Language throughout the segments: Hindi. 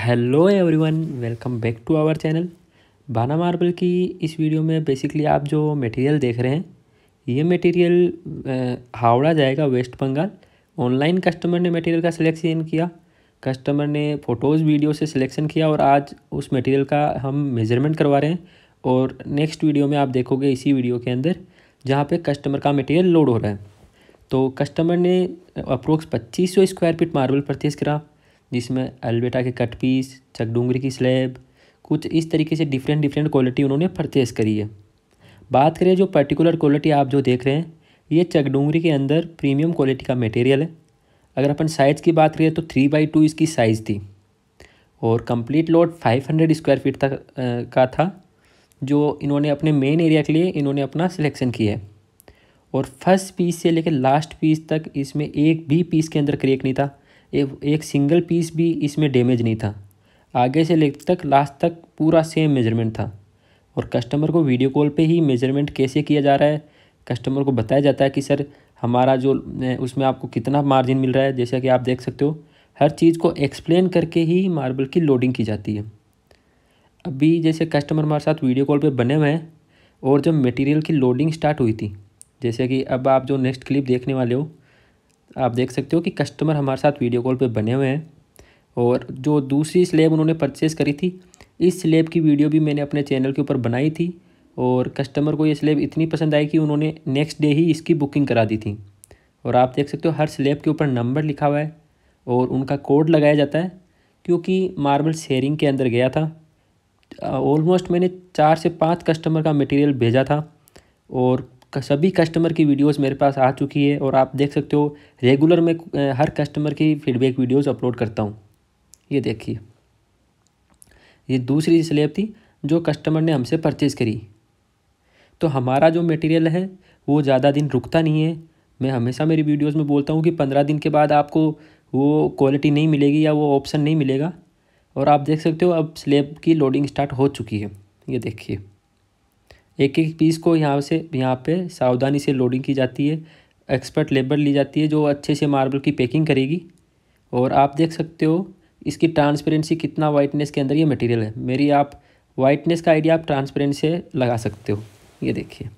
hello everyone welcome back to our channel Bana marble की इस वीडियो में बेसिकली आप जो मटेरियल देख रहे हैं ये मटेरियल हावड़ा जाएगा वेस्ट बंगाल ऑनलाइन कस्टमर ने मटेरियल का सिलेक्शन किया कस्टमर ने फ़ोटोज़ वीडियो से सिलेक्शन किया और आज उस मटेरियल का हम मेज़रमेंट करवा रहे हैं और नेक्स्ट वीडियो में आप देखोगे इसी वीडियो के अंदर जहाँ पर कस्टमर का मटेरियल लोड हो रहा है तो कस्टमर ने अप्रोक्स पच्चीस स्क्वायर फीट मार्बल परचेज़ करा जिसमें एल्बेटा के कट पीस चकडूंगरी की स्लैब कुछ इस तरीके से डिफरेंट डिफरेंट क्वालिटी उन्होंने परचेस करी है बात करें जो पर्टिकुलर क्वालिटी आप जो देख रहे हैं ये चकडूंगरी के अंदर प्रीमियम क्वालिटी का मटेरियल है अगर अपन साइज़ की बात करें तो थ्री बाई टू इसकी साइज़ थी और complete load five hundred square feet तक का था जो इन्होंने अपने मेन एरिया के लिए इन्होंने अपना सिलेक्शन किया है और फर्स्ट पीस से लेकर लास्ट पीस तक इसमें एक भी पीस के अंदर क्रेक नहीं था एक एक सिंगल पीस भी इसमें डैमेज नहीं था आगे से लेकर तक लास्ट तक पूरा सेम मेजरमेंट था और कस्टमर को वीडियो कॉल पे ही मेजरमेंट कैसे किया जा रहा है कस्टमर को बताया जाता है कि सर हमारा जो उसमें आपको कितना मार्जिन मिल रहा है जैसा कि आप देख सकते हो हर चीज़ को एक्सप्लेन करके ही मार्बल की लोडिंग की जाती है अभी जैसे कस्टमर हमारे साथ वीडियो कॉल पर बने हुए हैं और जब मटेरियल की लोडिंग स्टार्ट हुई थी जैसे कि अब आप जो नेक्स्ट क्लिप देखने वाले हो आप देख सकते हो कि कस्टमर हमारे साथ वीडियो कॉल पे बने हुए हैं और जो दूसरी स्लेब उन्होंने परचेज़ करी थी इस स्लेब की वीडियो भी मैंने अपने चैनल के ऊपर बनाई थी और कस्टमर को ये स्लेब इतनी पसंद आई कि उन्होंने नेक्स्ट डे ही इसकी बुकिंग करा दी थी और आप देख सकते हो हर स्लेब के ऊपर नंबर लिखा हुआ है और उनका कोड लगाया जाता है क्योंकि मार्बल शेयरिंग के अंदर गया था ऑलमोस्ट मैंने चार से पाँच कस्टमर का मटेरियल भेजा था और सभी कस्टमर की वीडियोस मेरे पास आ चुकी है और आप देख सकते हो रेगुलर में हर कस्टमर की फीडबैक वीडियोस अपलोड करता हूँ ये देखिए ये दूसरी स्लेब थी जो कस्टमर ने हमसे परचेज़ करी तो हमारा जो मटेरियल है वो ज़्यादा दिन रुकता नहीं है मैं हमेशा मेरी वीडियोज़ में बोलता हूँ कि पंद्रह दिन के बाद आपको वो क्वालिटी नहीं मिलेगी या वो ऑप्शन नहीं मिलेगा और आप देख सकते हो अब स्लेब की लोडिंग स्टार्ट हो चुकी है ये देखिए एक एक पीस को यहाँ से यहाँ पे सावधानी से लोडिंग की जाती है एक्सपर्ट लेबर ली जाती है जो अच्छे से मार्बल की पैकिंग करेगी और आप देख सकते हो इसकी ट्रांसपेरेंसी कितना वाइटनेस के अंदर ये मटेरियल है मेरी आप वाइटनेस का आइडिया आप ट्रांसपेरेंट से लगा सकते हो ये देखिए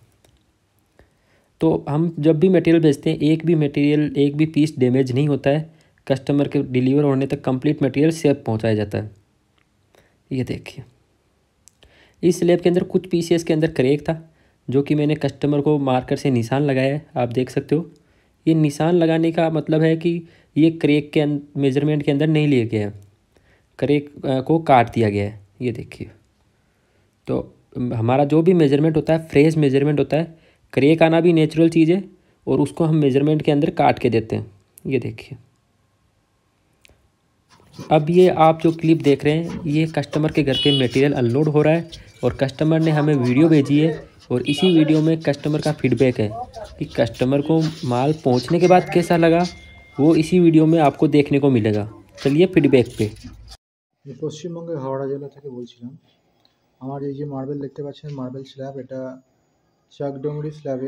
तो हम जब भी मटेरियल भेजते हैं एक भी मटेरियल एक भी पीस डैमेज नहीं होता है कस्टमर के डिलीवर होने तक कंप्लीट मटेरियल सेफ पहुंचाया जाता है ये देखिए इस स्लेब के अंदर कुछ पीसीएस के अंदर करेक था जो कि मैंने कस्टमर को मार्कर से निशान लगाया है आप देख सकते हो ये निशान लगाने का मतलब है कि ये क्रेक के मेजरमेंट के अंदर नहीं लिया गया है क्रेक को काट दिया गया है ये देखिए तो हमारा जो भी मेजरमेंट होता है फ्रेश मेजरमेंट होता है क्रेक आना भी नेचुरल चीज़ है और उसको हम मेजरमेंट के अंदर काट के देते हैं ये देखिए अब ये आप जो क्लिप देख रहे हैं ये कस्टमर के घर पे मटेरियल अनलोड हो रहा है और कस्टमर ने हमें वीडियो भेजी है और इसी वीडियो में कस्टमर का फीडबैक है कि कस्टमर को माल पहुंचने के बाद कैसा लगा वो इसी वीडियो में आपको देखने को मिलेगा चलिए फीडबैक पे पश्चिम बंगे हावड़ा जिला বলছিলাম আমার এই मार्बल देखते marble slab at slab slab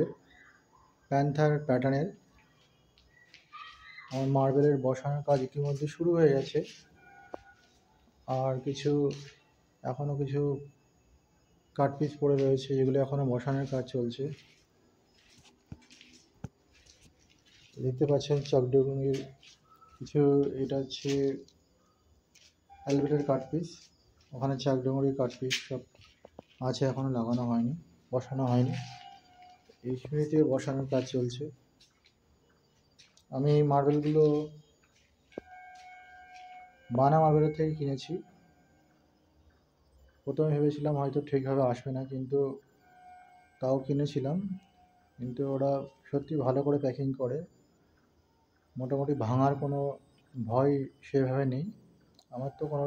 panther স্ল্যাবের আমার মার্বেলের বসানোর কাজ ইতিমধ্যে শুরু হয়ে গেছে আর কিছু এখনও কিছু কাটপিস পড়ে রয়েছে যেগুলো এখনও বসানোর কাজ চলছে দেখতে পাচ্ছেন চকডুগুনির কিছু এটা হচ্ছে অ্যালবেটের কাটপিস ওখানে চাকডুমুরির কাটপিস সব আছে এখনও লাগানো হয়নি বসানো হয়নি এই সময়তে বসানোর কাজ চলছে আমি এই মার্বেলগুলো বানা মার্বেলের থেকে কিনেছি প্রথমে ভেবেছিলাম হয়তো ঠিকভাবে আসবে না কিন্তু তাও কিনেছিলাম কিন্তু ওরা সত্যি ভালো করে প্যাকিং করে মোটামুটি ভাঙার কোনো ভয় সেভাবে নেই আমার তো কোনো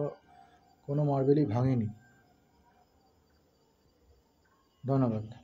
কোনো মার্বেলই ভাঙেনি ধন্যবাদ